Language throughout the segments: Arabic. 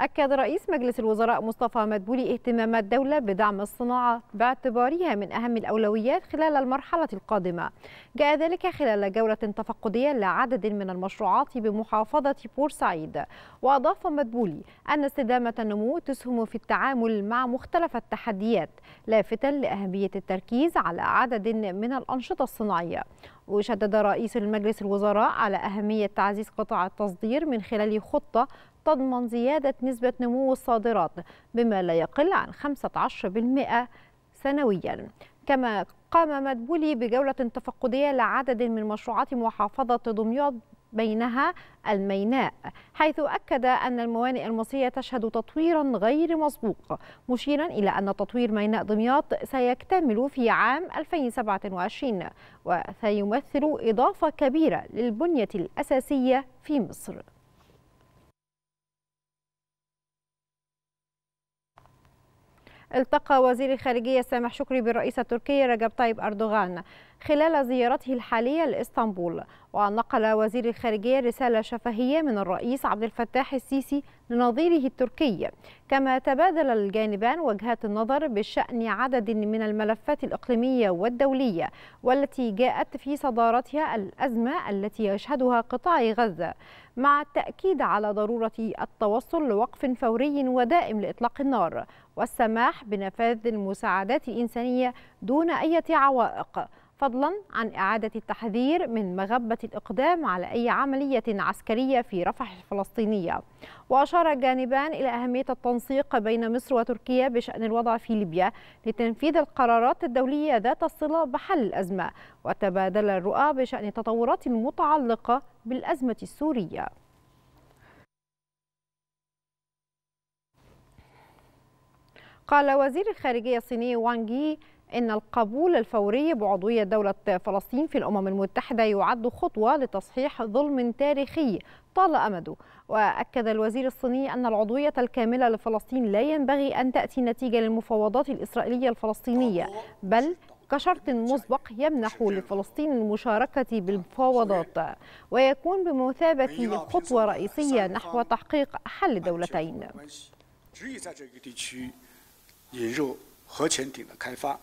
أكد رئيس مجلس الوزراء مصطفى مدبولي اهتمام الدولة بدعم الصناعة باعتبارها من أهم الأولويات خلال المرحلة القادمة جاء ذلك خلال جولة تفقدية لعدد من المشروعات بمحافظة بورسعيد وأضاف مدبولي أن استدامة النمو تسهم في التعامل مع مختلف التحديات لافتا لأهمية التركيز على عدد من الأنشطة الصناعية وشدد رئيس المجلس الوزراء على أهمية تعزيز قطاع التصدير من خلال خطة تضمن زيادة نسبة نمو الصادرات بما لا يقل عن 15% سنويا كما قام مدبولي بجولة تفقدية لعدد من مشروعات محافظة دمياط بينها الميناء حيث أكد أن الموانئ المصرية تشهد تطويرا غير مسبوق مشيرا إلى أن تطوير ميناء دمياط سيكتمل في عام 2027 وسيمثل إضافة كبيرة للبنية الأساسية في مصر التقى وزير الخارجية سامح شكري بالرئيس التركي رجب طيب أردوغان خلال زيارته الحالية لإسطنبول ونقل وزير الخارجية رسالة شفهية من الرئيس عبد الفتاح السيسي لنظيره التركي كما تبادل الجانبان وجهات النظر بشأن عدد من الملفات الإقليمية والدولية والتي جاءت في صدارتها الأزمة التي يشهدها قطاع غزة مع التأكيد على ضرورة التوصل لوقف فوري ودائم لإطلاق النار والسماح بنفاذ المساعدات الإنسانية دون أي عوائق فضلا عن إعادة التحذير من مغبة الإقدام على أي عملية عسكرية في رفح الفلسطينية وأشار الجانبان إلى أهمية التنسيق بين مصر وتركيا بشأن الوضع في ليبيا لتنفيذ القرارات الدولية ذات الصلة بحل الأزمة وتبادل الرؤى بشأن التطورات المتعلقة بالأزمة السورية قال وزير الخارجية الصيني وانغ يي أن القبول الفوري بعضوية دولة فلسطين في الأمم المتحدة يعد خطوة لتصحيح ظلم تاريخي طال أمده وأكد الوزير الصيني أن العضوية الكاملة لفلسطين لا ينبغي أن تأتي نتيجة للمفاوضات الإسرائيلية الفلسطينية بل كشرط مسبق يمنح لفلسطين المشاركة بالمفاوضات ويكون بمثابة خطوة رئيسية نحو تحقيق حل دولتين.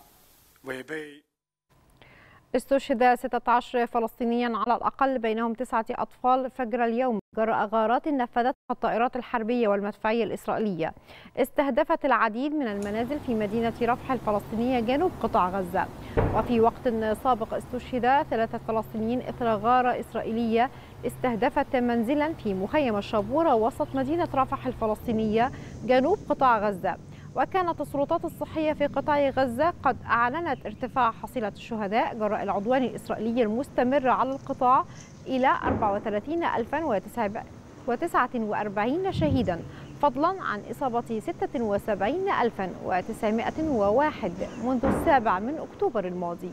استشهد 16 فلسطينيا على الأقل بينهم تسعة أطفال فجر اليوم جراء غارات نفذتها الطائرات الحربية والمدفعية الإسرائيلية استهدفت العديد من المنازل في مدينة رفح الفلسطينية جنوب قطاع غزة وفي وقت سابق استشهد ثلاثة فلسطينيين إثر غارة إسرائيلية استهدفت منزلا في مخيم الشابورة وسط مدينة رفح الفلسطينية جنوب قطاع غزة وكانت السلطات الصحية في قطاع غزة قد أعلنت ارتفاع حصيلة الشهداء جراء العدوان الإسرائيلي المستمر على القطاع إلى 34949 شهيدا فضلا عن إصابة 76901 منذ السابع من أكتوبر الماضي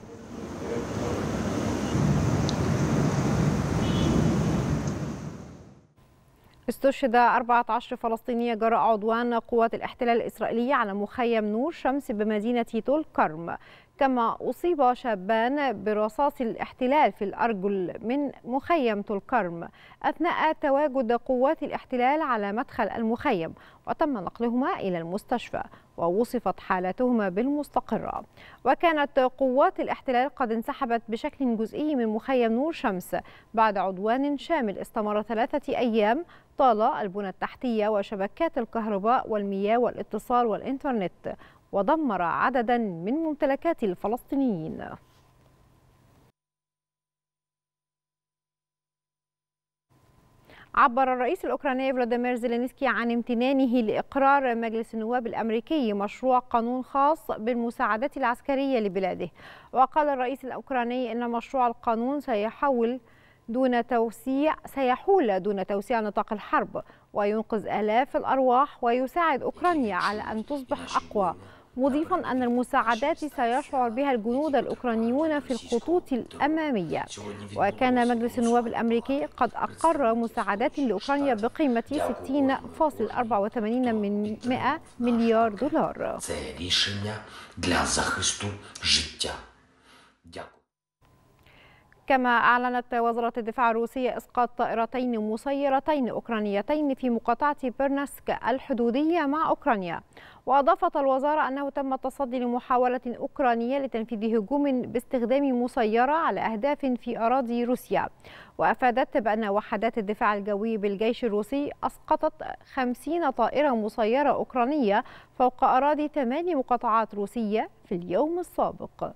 استشهد 14 فلسطينية جراء عدوان قوات الاحتلال الإسرائيلية على مخيم نور شمس بمدينة طول كرم كما أصيب شابان برصاص الاحتلال في الأرجل من مخيم الكرم أثناء تواجد قوات الاحتلال على مدخل المخيم وتم نقلهما إلى المستشفى ووصفت حالتهما بالمستقرة وكانت قوات الاحتلال قد انسحبت بشكل جزئي من مخيم نور شمس بعد عدوان شامل استمر ثلاثة أيام طال البنى التحتية وشبكات الكهرباء والمياه والاتصال والإنترنت ودمر عددا من ممتلكات الفلسطينيين عبر الرئيس الأوكراني فلاديمير زيلينسكي عن امتنانه لإقرار مجلس النواب الأمريكي مشروع قانون خاص بالمساعدات العسكرية لبلاده وقال الرئيس الأوكراني أن مشروع القانون سيحول دون توسيع سيحول دون توسيع نطاق الحرب وينقذ آلاف الأرواح ويساعد أوكرانيا على أن تصبح أقوى مضيفا أن المساعدات سيشعر بها الجنود الأوكرانيون في الخطوط الأمامية وكان مجلس النواب الأمريكي قد أقر مساعدات لأوكرانيا بقيمة 60.84 من 100 مليار دولار كما أعلنت وزارة الدفاع الروسية إسقاط طائرتين مسيرتين أوكرانيتين في مقاطعة برنسك الحدودية مع أوكرانيا وأضافت الوزارة أنه تم التصدي لمحاولة أوكرانية لتنفيذ هجوم باستخدام مسيرة على أهداف في أراضي روسيا وأفادت بأن وحدات الدفاع الجوي بالجيش الروسي أسقطت 50 طائرة مسيرة أوكرانية فوق أراضي ثمان مقاطعات روسية في اليوم السابق